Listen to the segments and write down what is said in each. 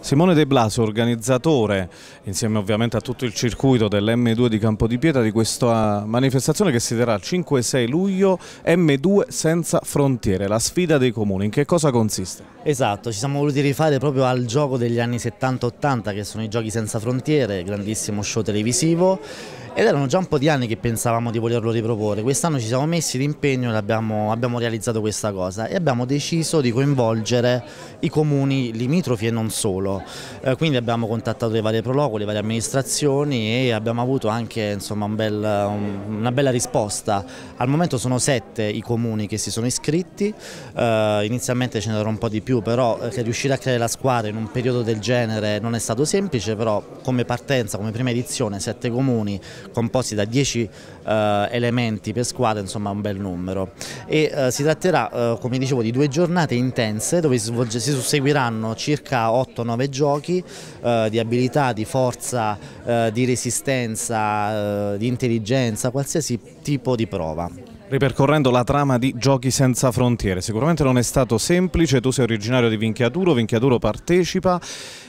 Simone De Blasio, organizzatore, insieme ovviamente a tutto il circuito dell'M2 di Campo di Pietra, di questa manifestazione che si terrà il 5 6 luglio, M2 senza frontiere, la sfida dei comuni. In che cosa consiste? Esatto, ci siamo voluti rifare proprio al gioco degli anni 70-80, che sono i giochi senza frontiere, grandissimo show televisivo, ed erano già un po' di anni che pensavamo di volerlo riproporre. Quest'anno ci siamo messi d'impegno e abbiamo, abbiamo realizzato questa cosa e abbiamo deciso di coinvolgere i comuni limitrofi e non solo Prolocolo. Eh, quindi abbiamo contattato le varie Prolocoli, le varie amministrazioni e abbiamo avuto anche insomma, un bel, un, una bella risposta. Al momento sono sette i comuni che si sono iscritti, eh, inizialmente ce ne erano un po' di più, però eh, riuscire a creare la squadra in un periodo del genere non è stato semplice, però come partenza, come prima edizione, sette comuni composti da dieci eh, elementi per squadra, insomma un bel numero. E eh, si tratterà, eh, come dicevo, di due giornate intense dove si, svolge, si susseguiranno circa 8-9 9 giochi eh, di abilità, di forza, eh, di resistenza, eh, di intelligenza, qualsiasi tipo di prova. Ripercorrendo la trama di Giochi senza frontiere, sicuramente non è stato semplice, tu sei originario di Vinchiaduro, Vinchiaduro partecipa,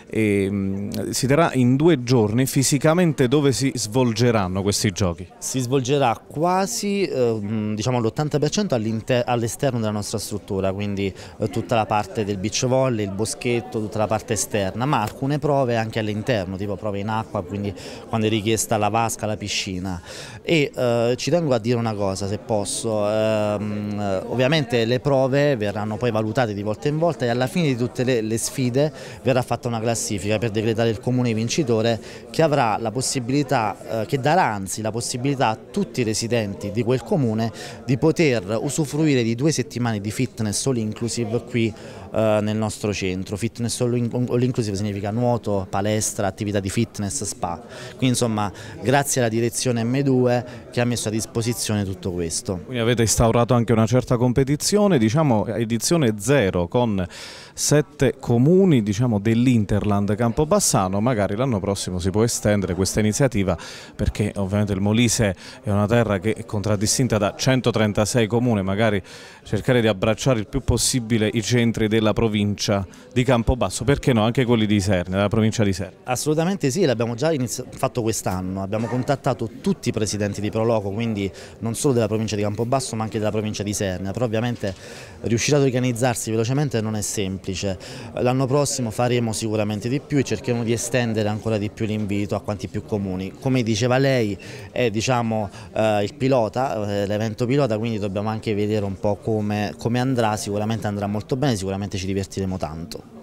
e, ehm, si terrà in due giorni fisicamente dove si svolgeranno questi giochi? Si svolgerà quasi eh, diciamo all'80% all'esterno della nostra struttura, quindi eh, tutta la parte del beach volley, il boschetto, tutta la parte esterna, ma alcune prove anche all'interno, tipo prove in acqua, quindi quando è richiesta la vasca, la piscina. E eh, ci tengo a dire una cosa, se posso, ehm, ovviamente le prove verranno poi valutate di volta in volta e alla fine di tutte le, le sfide verrà fatta una classifica classifica per decretare il comune vincitore che avrà la possibilità, eh, che darà anzi la possibilità a tutti i residenti di quel comune di poter usufruire di due settimane di fitness all inclusive qui eh, nel nostro centro. Fitness all inclusive significa nuoto, palestra, attività di fitness, spa. Quindi insomma grazie alla direzione M2 che ha messo a disposizione tutto questo. Quindi avete instaurato anche una certa competizione, diciamo edizione zero con sette comuni diciamo, dell'Interland Overland Campobassano, magari l'anno prossimo si può estendere questa iniziativa perché ovviamente il Molise è una terra che è contraddistinta da 136 comuni, magari cercare di abbracciare il più possibile i centri della provincia di Campobasso, perché no anche quelli di Serni, della provincia di Serni. Assolutamente sì, l'abbiamo già fatto quest'anno, abbiamo contattato tutti i presidenti di Proloco, quindi non solo della provincia di Campobasso ma anche della provincia di Sernia, però ovviamente riuscire ad organizzarsi velocemente non è semplice, l'anno prossimo faremo sicuramente sicuramente di più e cercheremo di estendere ancora di più l'invito a quanti più comuni. Come diceva lei è diciamo, eh, il pilota, eh, l'evento pilota, quindi dobbiamo anche vedere un po' come, come andrà, sicuramente andrà molto bene, sicuramente ci divertiremo tanto.